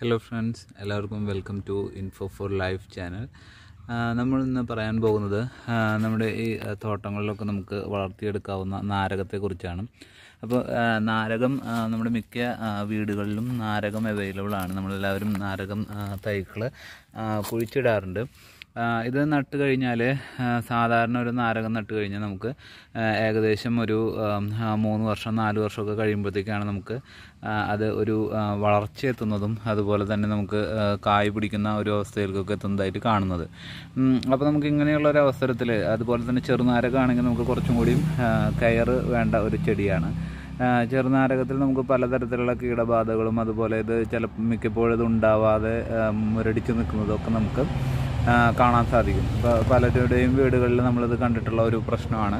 hello friends എല്ലാവർക്കും welcome to info for life channel നമ്മൾ ഇന്ന് പറയാൻ പോകുന്നത് നമ്മുടെ ഈ തോട്ടങ്ങളിലൊക്കെ നമുക്ക് വളർത്തിയെടുക്കാവുന്ന നാരകത്തെക്കുറിച്ചാണ് അപ്പോൾ നാരകം നമ്മുടെ മിക്ക വീടുകളിലും നാരകം അവൈലബിൾ ആണ് നമ്മളെല്ലാവരും നാരകം തൈകൾ കുഴിച്ചിടാറുണ്ട് ഇത് നട്ട് കഴിഞ്ഞാൽ സാധാരണ ഒരു നാരകം നട്ട് കഴിഞ്ഞാൽ നമുക്ക് ഏകദേശം ഒരു മൂന്ന് വർഷം നാല് വർഷമൊക്കെ കഴിയുമ്പോഴത്തേക്കാണ് നമുക്ക് അത് ഒരു വളർച്ച എത്തുന്നതും അതുപോലെ തന്നെ നമുക്ക് കായ് പിടിക്കുന്ന ഒരു അവസ്ഥയിലേക്കൊക്കെ എത്തുന്നതായിട്ട് കാണുന്നത് അപ്പോൾ നമുക്ക് ഇങ്ങനെയുള്ള ഒരു അവസരത്തിൽ അതുപോലെ തന്നെ ചെറുനാരകമാണെങ്കിൽ നമുക്ക് കുറച്ചും കൂടിയും കെയർ വേണ്ട ഒരു ചെടിയാണ് ചെറുനാരകത്തിൽ നമുക്ക് പലതരത്തിലുള്ള കീടബാധകളും അതുപോലെ ഇത് ചില മിക്കപ്പോഴും ഇത് ഉണ്ടാവാതെ മുരടിച്ച് നിൽക്കുന്നതൊക്കെ നമുക്ക് കാണാൻ സാധിക്കും പലരുടെയും വീടുകളിൽ നമ്മളിത് കണ്ടിട്ടുള്ള ഒരു പ്രശ്നമാണ്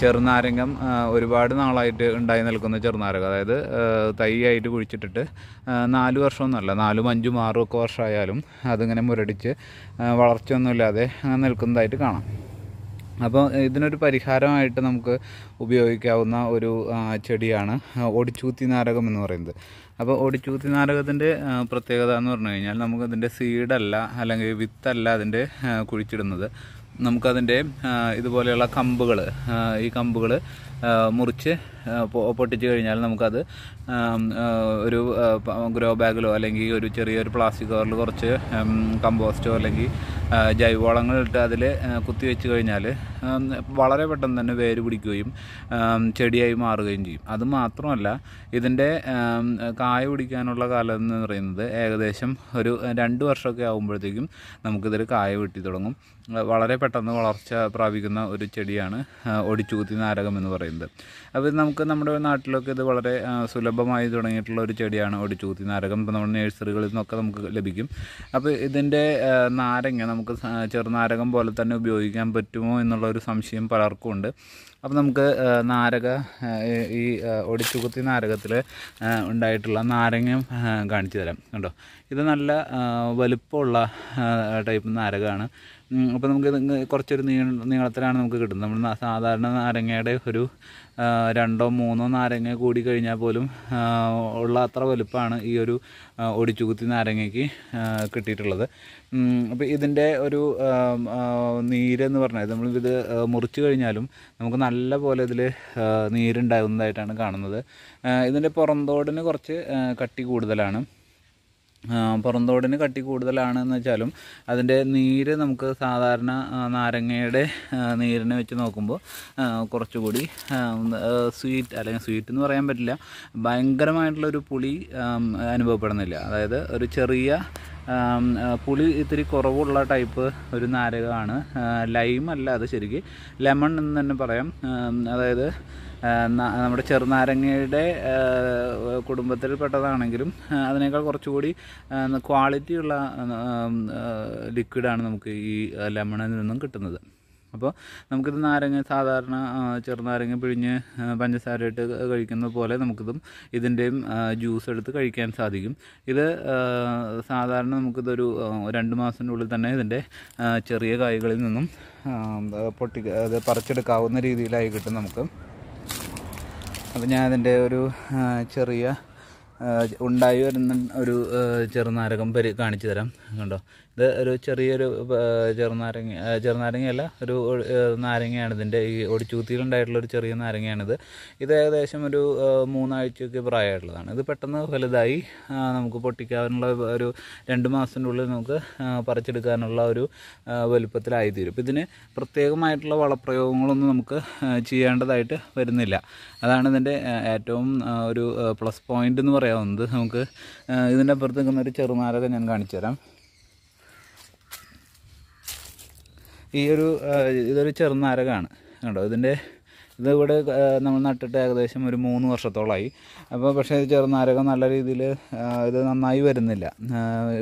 ചെറുനാരങ്ങം ഒരുപാട് നാളായിട്ട് ഉണ്ടായി നിൽക്കുന്ന ചെറുനാരകം അതായത് തൈയായിട്ട് കുഴിച്ചിട്ടിട്ട് നാല് വർഷമൊന്നുമല്ല നാലും അഞ്ചും ആറും ഒക്കെ വർഷമായാലും അതിങ്ങനെ മുരടിച്ച് വളർച്ചയൊന്നുമില്ലാതെ നിൽക്കുന്നതായിട്ട് കാണാം അപ്പോൾ ഇതിനൊരു പരിഹാരമായിട്ട് നമുക്ക് ഉപയോഗിക്കാവുന്ന ഒരു ചെടിയാണ് ഒടിച്ചൂത്തി നാരകം എന്ന് പറയുന്നത് അപ്പോൾ ഒടിച്ചൂത്തി നാരകത്തിൻ്റെ പ്രത്യേകത എന്ന് പറഞ്ഞു കഴിഞ്ഞാൽ അതിൻ്റെ സീഡല്ല അല്ലെങ്കിൽ വിത്തല്ല അതിൻ്റെ കുഴിച്ചിടുന്നത് നമുക്കതിൻ്റെ ഇതുപോലെയുള്ള കമ്പുകൾ ഈ കമ്പുകൾ മുറിച്ച് പൊട്ടിച്ച് കഴിഞ്ഞാൽ നമുക്കത് ഒരു ഗ്രോ ബാഗിലോ അല്ലെങ്കിൽ ഒരു ചെറിയൊരു പ്ലാസ്റ്റിക് കവറിൽ കുറച്ച് കമ്പോസ്റ്റോ അല്ലെങ്കിൽ ജൈവവളങ്ങൾ ഇട്ട് അതിൽ കുത്തിവെച്ച് കഴിഞ്ഞാൽ വളരെ പെട്ടെന്ന് തന്നെ വേര് പിടിക്കുകയും ചെടിയായി മാറുകയും ചെയ്യും അത് മാത്രമല്ല ഇതിൻ്റെ കായ പിടിക്കാനുള്ള കാലം എന്ന് പറയുന്നത് ഏകദേശം ഒരു രണ്ട് വർഷമൊക്കെ ആകുമ്പോഴത്തേക്കും നമുക്കിതിൽ കായ വെട്ടി തുടങ്ങും വളരെ പെട്ടെന്ന് വളർച്ച പ്രാപിക്കുന്ന ഒരു ചെടിയാണ് ഒടിച്ചുകുത്തി നാരകം എന്ന് പറയുന്നത് അപ്പോൾ ഇത് നമുക്ക് നമ്മുടെ നാട്ടിലൊക്കെ ഇത് വളരെ സുലഭമായി തുടങ്ങിയിട്ടുള്ള ഒരു ചെടിയാണ് ഒടിച്ചുകുത്തി നാരകം ഇപ്പോൾ നമ്മുടെ നേഴ്സറികളിൽ നിന്നൊക്കെ നമുക്ക് ലഭിക്കും അപ്പോൾ ഇതിൻ്റെ നാരങ്ങ നമുക്ക് ചെറുനാരകം പോലെ തന്നെ ഉപയോഗിക്കാൻ പറ്റുമോ എന്നുള്ള ഒരു സംശയം പലർക്കും ഉണ്ട് അപ്പോൾ നമുക്ക് നാരക ഈ ഒടിച്ചുകുത്തി നാരകത്തിൽ ഉണ്ടായിട്ടുള്ള നാരങ്ങയും കാണിച്ചു തരാം കണ്ടോ ഇത് നല്ല വലുപ്പമുള്ള ടൈപ്പ് നാരകമാണ് അപ്പോൾ നമുക്ക് കുറച്ചൊരു നീ നീളത്തിലാണ് നമുക്ക് കിട്ടുന്നത് നമ്മൾ സാധാരണ നാരങ്ങയുടെ ഒരു രണ്ടോ മൂന്നോ നാരങ്ങ കൂടി കഴിഞ്ഞാൽ പോലും ഉള്ള അത്ര വലുപ്പമാണ് ഈ ഒരു ഒടിച്ചുകുത്തി നാരങ്ങയ്ക്ക് കിട്ടിയിട്ടുള്ളത് അപ്പോൾ ഇതിൻ്റെ ഒരു നീരെന്ന് പറഞ്ഞാൽ നമ്മളിത് മുറിച്ച് കഴിഞ്ഞാലും നമുക്ക് നല്ല പോലെ ഇതിൽ നീരുണ്ടാകുന്നതായിട്ടാണ് കാണുന്നത് ഇതിൻ്റെ പുറന്തോടിന് കുറച്ച് കട്ടി കൂടുതലാണ് പുറന്തോടിന് കട്ടി എന്ന് വെച്ചാലും അതിൻ്റെ നീര് നമുക്ക് സാധാരണ നാരങ്ങയുടെ നീരിനെ വെച്ച് നോക്കുമ്പോൾ കുറച്ചുകൂടി സ്വീറ്റ് അല്ലെങ്കിൽ സ്വീറ്റ് എന്ന് പറയാൻ പറ്റില്ല ഭയങ്കരമായിട്ടുള്ളൊരു പുളി അനുഭവപ്പെടുന്നില്ല അതായത് ഒരു ചെറിയ പുളി ഇത്തിരി കുറവുള്ള ടൈപ്പ് ഒരു നാരകമാണ് ലൈം അല്ല അത് ശരിക്കും ലെമൺ എന്ന് തന്നെ പറയാം അതായത് നമ്മുടെ ചെറുനാരങ്ങയുടെ കുടുംബത്തിൽ പെട്ടതാണെങ്കിലും അതിനേക്കാൾ കുറച്ചുകൂടി ക്വാളിറ്റി ഉള്ള ലിക്വിഡാണ് നമുക്ക് ഈ ലെമണിൽ നിന്നും കിട്ടുന്നത് അപ്പോൾ നമുക്കിത് നാരങ്ങ സാധാരണ ചെറുനാരങ്ങ പിഴിഞ്ഞ് പഞ്ചസാര ഇട്ട് കഴിക്കുന്ന പോലെ നമുക്കിതും ഇതിൻ്റെയും ജ്യൂസ് എടുത്ത് കഴിക്കാൻ സാധിക്കും ഇത് സാധാരണ നമുക്കിതൊരു രണ്ട് മാസത്തിൻ്റെ ഉള്ളിൽ തന്നെ ഇതിൻ്റെ ചെറിയ കായ്കളിൽ നിന്നും പൊട്ടി അത് പറിച്ചെടുക്കാവുന്ന രീതിയിലായി കിട്ടും നമുക്ക് അപ്പോൾ ഞാൻ അതിൻ്റെ ഒരു ചെറിയ ഉണ്ടായി വരുന്ന ഒരു ചെറുനാരകം പരി കാണിച്ചു തരാം കണ്ടോ ഇത് ഒരു ചെറിയൊരു ചെറുനാരങ്ങ ചെറുനാരങ്ങയല്ല ഒരു നാരങ്ങയാണ് ഇതിൻ്റെ ഈ ഒടിച്ചൂത്തിയിലുണ്ടായിട്ടുള്ള ഒരു ചെറിയ നാരങ്ങയാണിത് ഇത് ഏകദേശം ഒരു മൂന്നാഴ്ചയൊക്കെ പ്രായമായിട്ടുള്ളതാണ് ഇത് പെട്ടെന്ന് വലുതായി നമുക്ക് പൊട്ടിക്കാനുള്ള ഒരു രണ്ട് മാസത്തിൻ്റെ ഉള്ളിൽ നമുക്ക് പറിച്ചെടുക്കാനുള്ള ഒരു വലുപ്പത്തിലായി തീരും ഇതിന് പ്രത്യേകമായിട്ടുള്ള വളപ്രയോഗങ്ങളൊന്നും നമുക്ക് ചെയ്യേണ്ടതായിട്ട് വരുന്നില്ല അതാണ് ഇതിൻ്റെ ഏറ്റവും ഒരു പ്ലസ് പോയിൻ്റ് എന്ന് പറയുന്നത് പറയാവുന്നത് നമുക്ക് ഇതിൻ്റെ അപ്പുറത്ത് നിൽക്കുന്ന ഒരു ചെറുനാരക ഞാൻ കാണിച്ചു തരാം ഈ ഒരു ഇതൊരു ചെറുനാരകമാണ് കണ്ടോ ഇതിൻ്റെ ഇത് ഇവിടെ നമ്മൾ നട്ടിട്ട് ഏകദേശം ഒരു മൂന്ന് വർഷത്തോളമായി അപ്പോൾ പക്ഷേ ചെറുനാരകം നല്ല രീതിയിൽ ഇത് നന്നായി വരുന്നില്ല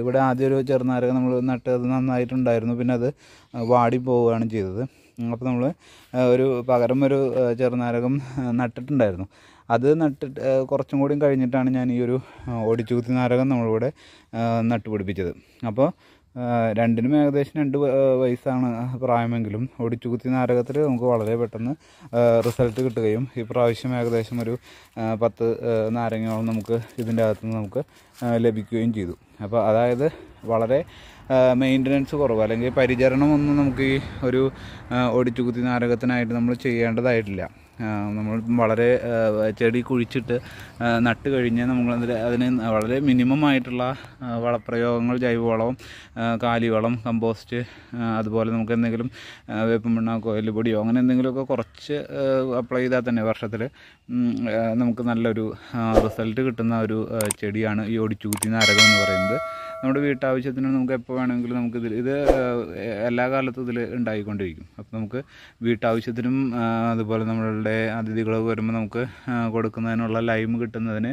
ഇവിടെ ആദ്യം ഒരു ചെറുനാരകം നമ്മൾ നട്ട് അത് നന്നായിട്ടുണ്ടായിരുന്നു പിന്നെ അത് വാടി പോവുകയാണ് ചെയ്തത് അപ്പോൾ നമ്മൾ ഒരു പകരം ഒരു ചെറുനാരകം നട്ടിട്ടുണ്ടായിരുന്നു അത് നട്ടിട്ട് കുറച്ചും കൂടി കഴിഞ്ഞിട്ടാണ് ഞാൻ ഈ ഒരു ഒടിച്ചൂത്തി നാരകം നമ്മളിവിടെ നട്ടുപിടിപ്പിച്ചത് അപ്പോൾ രണ്ടിനും ഏകദേശം രണ്ട് വയസ്സാണ് പ്രായമെങ്കിലും ഒടിച്ചുകുത്തി നാരകത്തിൽ നമുക്ക് വളരെ പെട്ടെന്ന് റിസൾട്ട് കിട്ടുകയും ഈ പ്രാവശ്യം ഏകദേശം ഒരു പത്ത് നാരങ്ങയോളം നമുക്ക് ഇതിൻ്റെ അകത്തുനിന്ന് നമുക്ക് ലഭിക്കുകയും ചെയ്തു അപ്പോൾ അതായത് വളരെ മെയിൻ്റനൻസ് കുറവ് അല്ലെങ്കിൽ പരിചരണമൊന്നും നമുക്ക് ഈ ഒരു ഒടിച്ചുകുത്തി നാരകത്തിനായിട്ട് നമ്മൾ ചെയ്യേണ്ടതായിട്ടില്ല നമ്മൾ വളരെ ചെടി കുഴിച്ചിട്ട് നട്ട് കഴിഞ്ഞ് നമ്മൾ അതിന് വളരെ മിനിമം ആയിട്ടുള്ള വളപ്രയോഗങ്ങൾ ജൈവവളവും കാലിവളം കമ്പോസ്റ്റ് അതുപോലെ നമുക്ക് എന്തെങ്കിലും വേപ്പം പിണ്ണാക്കോ എല്ലുപൊടിയോ അങ്ങനെ എന്തെങ്കിലുമൊക്കെ കുറച്ച് അപ്ലൈ ചെയ്താൽ തന്നെ വർഷത്തിൽ നമുക്ക് നല്ലൊരു റിസൾട്ട് കിട്ടുന്ന ഒരു ചെടിയാണ് ഈ ഒടിച്ചൂത്തി നാരകം എന്ന് പറയുന്നത് നമ്മുടെ വീട്ടാവശ്യത്തിന് നമുക്ക് എപ്പോൾ വേണമെങ്കിലും നമുക്ക് ഇതിൽ ഇത് എല്ലാ കാലത്തും ഇതിൽ ഉണ്ടായിക്കൊണ്ടിരിക്കും അപ്പോൾ നമുക്ക് വീട്ടാവശ്യത്തിനും അതുപോലെ നമ്മളുടെ അതിഥികളൊക്കെ വരുമ്പോൾ നമുക്ക് കൊടുക്കുന്നതിനുള്ള ലൈം കിട്ടുന്നതിന്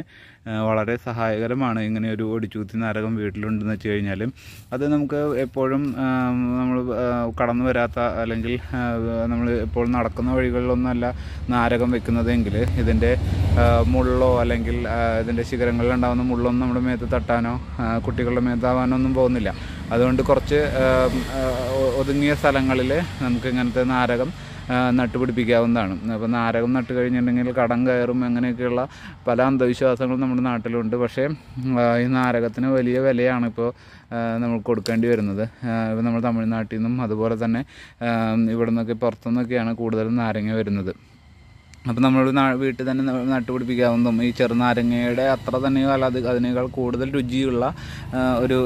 വളരെ സഹായകരമാണ് ഇങ്ങനെ ഒരു ഒടിച്ചൂത്തി നരകം വീട്ടിലുണ്ടെന്ന് വെച്ച് കഴിഞ്ഞാൽ അത് നമുക്ക് എപ്പോഴും നമ്മൾ കടന്നു വരാത്ത അല്ലെങ്കിൽ നമ്മൾ ഇപ്പോൾ നടക്കുന്ന വഴികളിലൊന്നല്ല നാരകം വെക്കുന്നതെങ്കിൽ ഇതിൻ്റെ മുള്ളോ അല്ലെങ്കിൽ ഇതിൻ്റെ ശിഖരങ്ങളിൽ ഉണ്ടാകുന്ന മുള്ളൊന്നും നമ്മുടെ മേത്ത് തട്ടാനോ കുട്ടികളുടെ മേത്താവാനോ ഒന്നും പോകുന്നില്ല അതുകൊണ്ട് കുറച്ച് ഒതുങ്ങിയ സ്ഥലങ്ങളിൽ നമുക്ക് ഇങ്ങനത്തെ നാരകം നട്ടുപിടിപ്പിക്കാവുന്നതാണ് അപ്പോൾ നാരകം നട്ട് കഴിഞ്ഞിട്ടുണ്ടെങ്കിൽ കടം കയറും അങ്ങനെയൊക്കെയുള്ള പല അന്ധവിശ്വാസങ്ങളും നമ്മുടെ നാട്ടിലുണ്ട് പക്ഷേ ഈ നാരകത്തിന് വലിയ വിലയാണ് ഇപ്പോൾ നമ്മൾ കൊടുക്കേണ്ടി വരുന്നത് ഇപ്പോൾ നമ്മൾ തമിഴ്നാട്ടിൽ നിന്നും അതുപോലെ തന്നെ ഇവിടെ നിന്നൊക്കെ പുറത്തുനിന്നൊക്കെയാണ് കൂടുതലും നാരങ്ങ വരുന്നത് അപ്പം നമ്മൾ വീട്ടിൽ തന്നെ നട്ടുപിടിപ്പിക്കാവുന്നതും ഈ ചെറുനാരങ്ങയുടെ അത്ര തന്നെയോ അല്ല അത് അതിനേക്കാൾ കൂടുതൽ രുചിയുള്ള ഒരു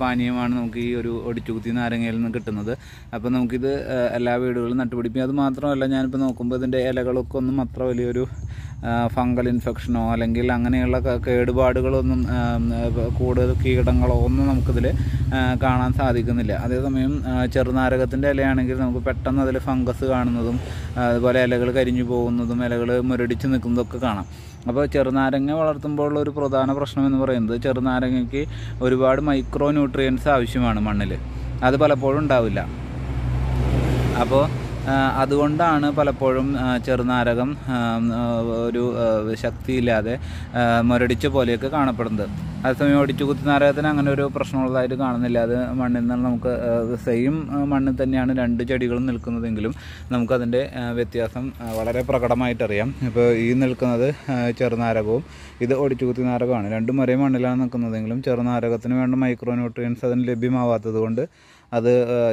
പാനീയമാണ് നമുക്ക് ഈ ഒരു ഒടിച്ചുകുത്തി നാരങ്ങയിൽ നിന്ന് കിട്ടുന്നത് അപ്പം നമുക്കിത് എല്ലാ വീടുകളിലും നട്ടുപിടിപ്പിക്കും അത് മാത്രമല്ല ഞാനിപ്പോൾ നോക്കുമ്പോൾ ഇതിൻ്റെ ഇലകളൊക്കെ ഒന്നും അത്ര വലിയൊരു ഫംഗൽ ഇൻഫെക്ഷനോ അല്ലെങ്കിൽ അങ്ങനെയുള്ള കേടുപാടുകളൊന്നും കൂടുതൽ കീടങ്ങളോ ഒന്നും നമുക്കിതിൽ കാണാൻ സാധിക്കുന്നില്ല അതേസമയം ചെറുനാരകത്തിൻ്റെ ഇലയാണെങ്കിൽ നമുക്ക് പെട്ടെന്ന് അതിൽ ഫംഗസ് കാണുന്നതും അതുപോലെ ഇലകൾ കരിഞ്ഞു പോകുന്നതും ഇലകൾ മുരടിച്ച് നിൽക്കുന്നതൊക്കെ കാണാം അപ്പോൾ ചെറുനാരങ്ങ വളർത്തുമ്പോഴുള്ള ഒരു പ്രധാന പ്രശ്നം എന്ന് പറയുന്നത് ചെറുനാരങ്ങയ്ക്ക് ഒരുപാട് മൈക്രോ ന്യൂട്രിയൻസ് ആവശ്യമാണ് മണ്ണിൽ അത് പലപ്പോഴും ഉണ്ടാവില്ല അപ്പോൾ അതുകൊണ്ടാണ് പലപ്പോഴും ചെറുനാരകം ഒരു ശക്തിയില്ലാതെ മുരടിച്ച പോലെയൊക്കെ കാണപ്പെടുന്നത് അതേസമയം ഒടിച്ചു നാരകത്തിന് അങ്ങനെ ഒരു പ്രശ്നമുള്ളതായിട്ട് കാണുന്നില്ല അത് മണ്ണിൽ നിന്നാണ് നമുക്ക് സെയിം മണ്ണിൽ തന്നെയാണ് രണ്ട് ചെടികളും നിൽക്കുന്നതെങ്കിലും നമുക്കതിൻ്റെ വ്യത്യാസം വളരെ പ്രകടമായിട്ടറിയാം ഇപ്പോൾ ഈ നിൽക്കുന്നത് ചെറുനാരകവും ഇത് ഒടിച്ചു നാരകമാണ് രണ്ടും ഒരേ മണ്ണിലാണ് നിൽക്കുന്നതെങ്കിലും ചെറുനാരകത്തിന് വേണ്ട മൈക്രോ ന്യൂട്രിയൻസ് അതിന് ലഭ്യമാവാത്തത് കൊണ്ട് അത്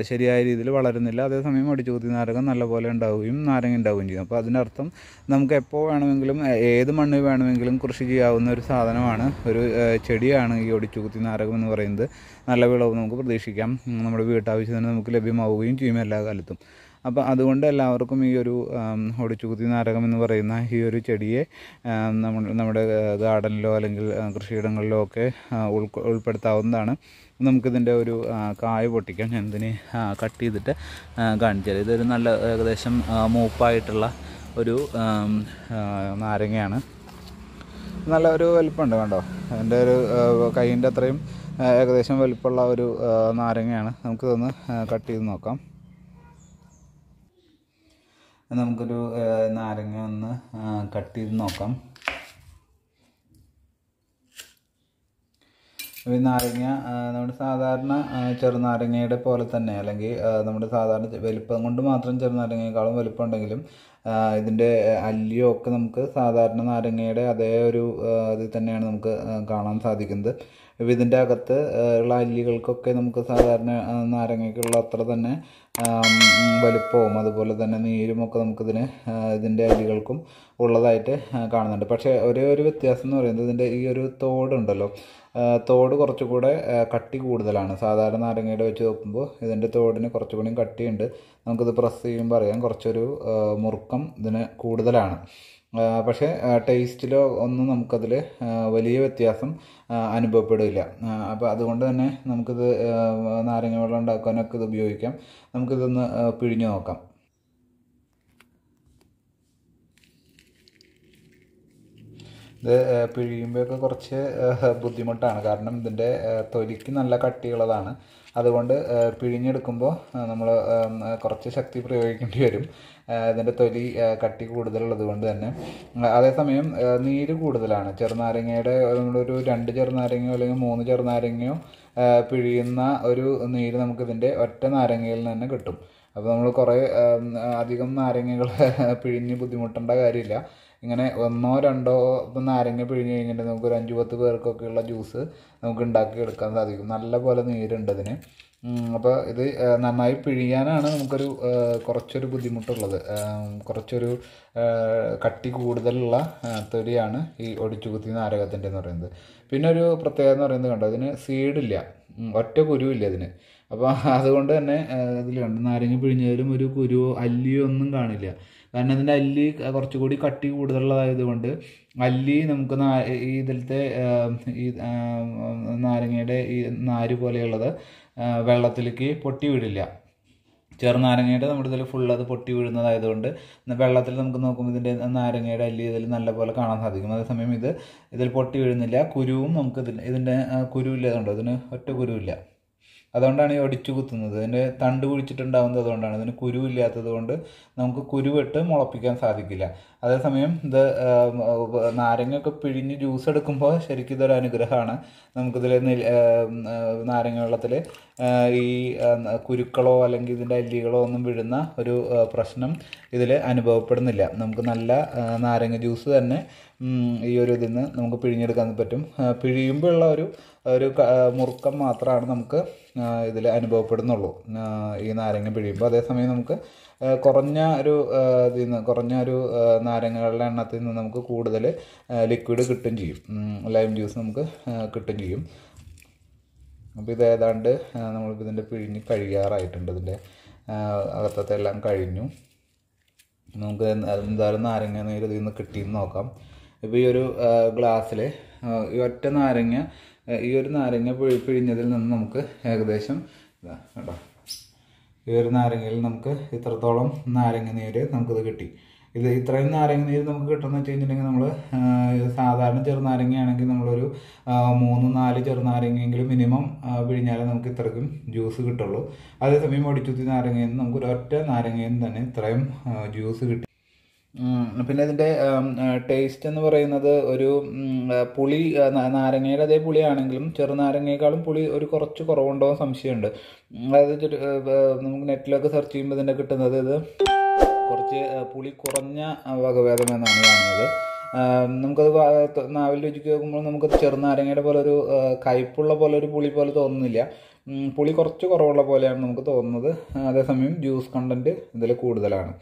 ശരിയായ രീതിയിൽ വളരുന്നില്ല അതേസമയം അടിച്ചുകൂത്തി നാരകം നല്ലപോലെ ഉണ്ടാവുകയും നാരങ്ങ ഉണ്ടാവുകയും ചെയ്യും അപ്പോൾ അതിൻ്റെ അർത്ഥം നമുക്ക് എപ്പോൾ വേണമെങ്കിലും ഏത് മണ്ണിൽ വേണമെങ്കിലും കൃഷി ചെയ്യാവുന്ന ഒരു സാധനമാണ് ഒരു ചെടിയാണ് ഈ ഒടിച്ചുകുത്തി നാരകം എന്ന് പറയുന്നത് നല്ല വിളവ് നമുക്ക് പ്രതീക്ഷിക്കാം നമ്മുടെ വീട്ടാവശ്യത്തിന് നമുക്ക് ലഭ്യമാവുകയും ചെയ്യും എല്ലാ കാലത്തും അപ്പോൾ അതുകൊണ്ട് എല്ലാവർക്കും ഈ ഒരു ഒടിച്ചുകുത്തി നാരകം എന്ന് പറയുന്ന ഈ ഒരു ചെടിയെ നമ്മൾ നമ്മുടെ ഗാർഡനിലോ അല്ലെങ്കിൽ കൃഷിയിടങ്ങളിലോ ഒക്കെ ഉൾപ്പെടുത്താവുന്നതാണ് നമുക്കിതിൻ്റെ ഒരു കായ പൊട്ടിക്കാം ഞാൻ ഇതിന് കട്ട് ചെയ്തിട്ട് കാണിച്ചു തരാം ഇതൊരു നല്ല ഏകദേശം മൂപ്പായിട്ടുള്ള ഒരു നാരങ്ങയാണ് നല്ല ഒരു വലിപ്പമുണ്ട് കണ്ടോ എൻ്റെ ഒരു കൈൻ്റെ അത്രയും ഏകദേശം വലിപ്പമുള്ള ഒരു നാരങ്ങയാണ് നമുക്കിതൊന്ന് കട്ട് ചെയ്ത് നോക്കാം നമുക്കൊരു നാരങ്ങ ഒന്ന് കട്ട് ചെയ്ത് നോക്കാം ഈ നാരങ്ങ നമ്മുടെ സാധാരണ ചെറുനാരങ്ങയുടെ പോലെ തന്നെ അല്ലെങ്കിൽ നമ്മുടെ സാധാരണ വലിപ്പം കൊണ്ട് മാത്രം ചെറുനാരങ്ങയെക്കാളും വലിപ്പം ഉണ്ടെങ്കിലും ഇതിൻ്റെ അല്ലിയോ ഒക്കെ നമുക്ക് സാധാരണ നാരങ്ങയുടെ അതേ ഒരു ഇത് തന്നെയാണ് നമുക്ക് കാണാൻ സാധിക്കുന്നത് അപ്പോൾ ഇതിൻ്റെ അകത്ത് ഉള്ള അല്ലികൾക്കൊക്കെ നമുക്ക് സാധാരണ നാരങ്ങയ്ക്കുള്ള അത്ര തന്നെ വലുപ്പവും അതുപോലെ തന്നെ നീരുമൊക്കെ നമുക്കിതിന് ഇതിൻ്റെ അല്ലികൾക്കും ഉള്ളതായിട്ട് കാണുന്നുണ്ട് പക്ഷേ ഒരേ ഒരു വ്യത്യാസം എന്ന് പറയുന്നത് ഇതിൻ്റെ ഈ ഒരു തോടുണ്ടല്ലോ തോട് കുറച്ചുകൂടെ കട്ടി കൂടുതലാണ് സാധാരണ നാരങ്ങയുടെ വെച്ച് നോക്കുമ്പോൾ ഇതിൻ്റെ തോടിന് കുറച്ചുകൂടി കട്ടിയുണ്ട് നമുക്കിത് പ്രസ് ചെയ്യുമ്പോൾ അറിയാം കുറച്ചൊരു മുറുക്കം ഇതിന് കൂടുതലാണ് പക്ഷേ ടേസ്റ്റിലോ ഒന്നും നമുക്കതിൽ വലിയ വ്യത്യാസം അനുഭവപ്പെടില്ല അപ്പോൾ അതുകൊണ്ട് തന്നെ നമുക്കിത് നാരങ്ങ വെള്ളം ഉണ്ടാക്കാനൊക്കെ ഇത് ഉപയോഗിക്കാം നമുക്കിതൊന്ന് പിഴിഞ്ഞ് നോക്കാം ഇത് പിഴിയുമ്പോഴൊക്കെ കുറച്ച് ബുദ്ധിമുട്ടാണ് കാരണം ഇതിൻ്റെ തൊലിക്ക് നല്ല കട്ടിയുള്ളതാണ് അതുകൊണ്ട് പിഴിഞ്ഞെടുക്കുമ്പോൾ നമ്മൾ കുറച്ച് ശക്തി പ്രയോഗിക്കേണ്ടി വരും ഇതിൻ്റെ തൊലി കട്ടി കൂടുതലുള്ളത് കൊണ്ട് തന്നെ അതേസമയം നീര് കൂടുതലാണ് ചെറുനാരങ്ങയുടെ നമ്മളൊരു രണ്ട് ചെറുനാരങ്ങയോ അല്ലെങ്കിൽ മൂന്ന് ചെറുനാരങ്ങയോ പിഴിയുന്ന ഒരു നീര് നമുക്ക് ഇതിൻ്റെ ഒറ്റ നാരങ്ങയിൽ തന്നെ കിട്ടും അപ്പോൾ നമ്മൾ കുറേ അധികം നാരങ്ങകൾ പിഴിഞ്ഞ് ബുദ്ധിമുട്ടേണ്ട കാര്യമില്ല ഇങ്ങനെ ഒന്നോ രണ്ടോ ഇപ്പം നാരങ്ങ പിഴിഞ്ഞ് കഴിഞ്ഞിട്ട് നമുക്ക് ഒരു അഞ്ചു പത്ത് പേർക്കൊക്കെയുള്ള ജ്യൂസ് നമുക്ക് ഉണ്ടാക്കി എടുക്കാൻ സാധിക്കും നല്ല പോലെ നീരുണ്ട് അതിന് അപ്പോൾ ഇത് നന്നായി പിഴിയാനാണ് നമുക്കൊരു കുറച്ചൊരു ബുദ്ധിമുട്ടുള്ളത് കുറച്ചൊരു കട്ടി കൂടുതലുള്ള തൊലിയാണ് ഈ ഒടിച്ചുകുത്തി നാരകത്തിൻ്റെ എന്ന് പറയുന്നത് പിന്നെ ഒരു പ്രത്യേകത എന്ന് പറയുന്നത് കണ്ടോ അതിന് സീഡില്ല ഒറ്റ കുരുവില്ല ഇതിന് അപ്പോൾ അതുകൊണ്ട് തന്നെ ഇതിൽ കണ്ട് നാരങ്ങ പിഴിഞ്ഞാലും ഒരു കുരുവോ അല്ലിയോ ഒന്നും കാണില്ല കാരണം അതിൻ്റെ അല്ലി കുറച്ചുകൂടി കട്ടി കൂടുതലുള്ളതായതുകൊണ്ട് അല്ലി നമുക്ക് നാ ഈ ഇതിലത്തെ ഈ നാരങ്ങയുടെ ഈ നാര് പോലെയുള്ളത് വെള്ളത്തിലേക്ക് പൊട്ടി വിടില്ല ചെറുനാരങ്ങയുടെ നമ്മുടെ ഇതിൽ ഫുൾ അത് പൊട്ടി വീഴുന്നതായതുകൊണ്ട് വെള്ളത്തിൽ നമുക്ക് നോക്കുമ്പോൾ ഇതിൻ്റെ നാരങ്ങയുടെ അല്ലി ഇതിൽ നല്ലപോലെ കാണാൻ സാധിക്കും അതേസമയം ഇത് ഇതിൽ പൊട്ടി വീഴുന്നില്ല കുരുവും നമുക്ക് ഇതിൻ്റെ ഇതിൻ്റെ കുരുവില്ലാതുണ്ടോ ഇതിന് ഒറ്റ കുരുവില്ല അതുകൊണ്ടാണ് ഈ ഒടിച്ചു കുത്തുന്നത് അതിൻ്റെ തണ്ട് കുഴിച്ചിട്ടുണ്ടാകുന്നത് അതുകൊണ്ടാണ് അതിന് കുരുവില്ലാത്തത് കൊണ്ട് നമുക്ക് കുരുവിട്ട് മുളപ്പിക്കാൻ സാധിക്കില്ല അതേസമയം ഇത് നാരങ്ങയൊക്കെ പിഴിഞ്ഞ് ജ്യൂസ് എടുക്കുമ്പോൾ ശരിക്കും ഇതൊരു അനുഗ്രഹമാണ് നമുക്കിതിൽ നാരങ്ങ വെള്ളത്തിൽ ഈ കുരുക്കളോ അല്ലെങ്കിൽ ഇതിൻ്റെ അല്ലികളോ ഒന്നും വിഴുന്ന ഒരു പ്രശ്നം ഇതിൽ അനുഭവപ്പെടുന്നില്ല നമുക്ക് നല്ല നാരങ്ങ ജ്യൂസ് തന്നെ ഈ ഒരു ഇതിൽ നിന്ന് നമുക്ക് പിഴിഞ്ഞെടുക്കാൻ പറ്റും പിഴിയുമ്പോഴുള്ള ഒരു ഒരു മുറുക്കം മാത്രമാണ് നമുക്ക് ഇതിൽ അനുഭവപ്പെടുന്നുള്ളൂ ഈ നാരങ്ങ പിഴിയുമ്പോൾ അതേസമയം നമുക്ക് കുറഞ്ഞ ഒരു ഇതിൽ നിന്ന് കുറഞ്ഞ ഒരു നാരങ്ങകളുടെ എണ്ണത്തിൽ നിന്ന് നമുക്ക് കൂടുതൽ ലിക്വിഡ് കിട്ടുകയും ചെയ്യും ലൈം ജ്യൂസ് നമുക്ക് കിട്ടുകയും ചെയ്യും അപ്പോൾ ഇത് ഏതാണ്ട് നമ്മളിപ്പോൾ ഇതിൻ്റെ പിഴിഞ്ഞ് കഴിയാറായിട്ടുണ്ട് ഇതിൻ്റെ അകത്തത്തെ എല്ലാം കഴിഞ്ഞു നമുക്ക് എന്തായാലും നാരങ്ങ നീര് ഇതിൽ നിന്ന് കിട്ടിയെന്ന് നോക്കാം ഇപ്പോൾ ഈ ഒരു ഗ്ലാസ്സിൽ ഈ ഒറ്റ നാരങ്ങ ഈ ഒരു നാരങ്ങ പിഴി പിഴിഞ്ഞതിൽ നിന്ന് നമുക്ക് ഏകദേശം ഇതാ കേട്ടോ ഈ ഒരു നാരങ്ങയിൽ നമുക്ക് ഇത്രത്തോളം നാരങ്ങ നീര് നമുക്കിത് കിട്ടി ഇത് ഇത്രയും നാരങ്ങ നീര് നമുക്ക് കിട്ടുമെന്ന് വെച്ച് കഴിഞ്ഞിട്ടുണ്ടെങ്കിൽ നമ്മൾ സാധാരണ ചെറുനാരങ്ങയാണെങ്കിൽ നമ്മളൊരു മൂന്ന് നാല് ചെറുനാരങ്ങയെങ്കിലും മിനിമം പിഴിഞ്ഞാലേ നമുക്ക് ഇത്രയ്ക്കും ജ്യൂസ് കിട്ടുള്ളൂ അതേസമയം ഒടിച്ചുത്തി നാരങ്ങയിൽ നിന്ന് നമുക്ക് ഒറ്റ നാരങ്ങയിൽ നിന്ന് തന്നെ ഇത്രയും ജ്യൂസ് കിട്ടി പിന്നെ ഇതിൻ്റെ ടേസ്റ്റ് എന്ന് പറയുന്നത് ഒരു പുളി നാരങ്ങയുടെ അതേ പുളിയാണെങ്കിലും ചെറുനാരങ്ങയേക്കാളും പുളി ഒരു കുറച്ച് കുറവുണ്ടോ സംശയമുണ്ട് അതായത് നമുക്ക് നെറ്റിലൊക്കെ സെർച്ച് ചെയ്യുമ്പോൾ ഇതിൻ്റെ കിട്ടുന്നത് ഇത് കുറച്ച് പുളി കുറഞ്ഞ വകഭേദം എന്നാണ് കാണുന്നത് നമുക്കത് നാവിൽ രുചിക്ക് നോക്കുമ്പോൾ നമുക്കത് ചെറുനാരങ്ങയുടെ പോലെ ഒരു കയ്പുള്ള പോലെ ഒരു പുളി പോലെ തോന്നുന്നില്ല പുളി കുറച്ച് കുറവുള്ള പോലെയാണ് നമുക്ക് തോന്നുന്നത് അതേസമയം ജ്യൂസ് കണ്ടൻറ്റ് ഇതിൽ കൂടുതലാണ്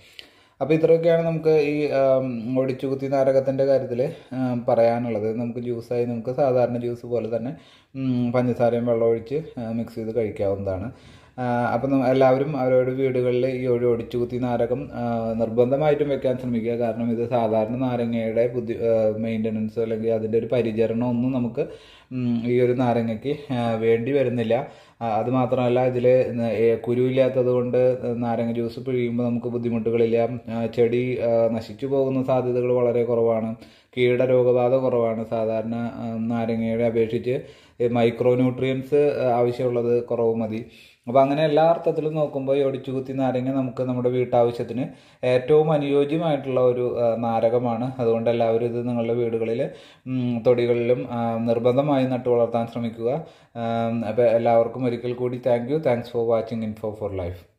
അപ്പോൾ ഇത്രയൊക്കെയാണ് നമുക്ക് ഈ ഒടിച്ചുകുത്തി നാരകത്തിൻ്റെ കാര്യത്തിൽ പറയാനുള്ളത് നമുക്ക് ജ്യൂസായി നമുക്ക് സാധാരണ ജ്യൂസ് പോലെ തന്നെ പഞ്ചസാരയും വെള്ളം ഒഴിച്ച് മിക്സ് ചെയ്ത് കഴിക്കാവുന്നതാണ് അപ്പം എല്ലാവരും അവരവരുടെ വീടുകളിൽ ഈ ഒരു ഒടിച്ചുകുത്തി നാരകം നിർബന്ധമായിട്ടും വെക്കാൻ ശ്രമിക്കുക കാരണം ഇത് സാധാരണ നാരങ്ങയുടെ ബുദ്ധി മെയിൻ്റനൻസ് അല്ലെങ്കിൽ അതിൻ്റെ ഒരു പരിചരണമൊന്നും ഒന്നും നമുക്ക് ഈ ഒരു നാരങ്ങയ്ക്ക് വേണ്ടി വരുന്നില്ല അത് മാത്രമല്ല ഇതിൽ കുരുവില്ലാത്തത് കൊണ്ട് നാരങ്ങ ജ്യൂസ് പിഴിയുമ്പോൾ നമുക്ക് ബുദ്ധിമുട്ടുകളില്ല ചെടി നശിച്ചു പോകുന്ന സാധ്യതകൾ വളരെ കുറവാണ് കീടരോഗബാധ കുറവാണ് സാധാരണ നാരങ്ങയുടെ അപേക്ഷിച്ച് മൈക്രോ ന്യൂട്രിയൻസ് ആവശ്യമുള്ളത് കുറവ് മതി അപ്പോൾ അങ്ങനെ എല്ലാ അർത്ഥത്തിലും നോക്കുമ്പോൾ ഈ കുത്തി നാരങ്ങ നമുക്ക് നമ്മുടെ വീട്ടാവശ്യത്തിന് ഏറ്റവും അനുയോജ്യമായിട്ടുള്ള ഒരു നാരകമാണ് അതുകൊണ്ട് എല്ലാവരും ഇത് നിങ്ങളുടെ വീടുകളിൽ തൊടികളിലും നിർബന്ധമായി നട്ടു വളർത്താൻ ശ്രമിക്കുക അപ്പോൾ എല്ലാവർക്കും ഒരിക്കൽ കൂടി thank you thanks for watching info for life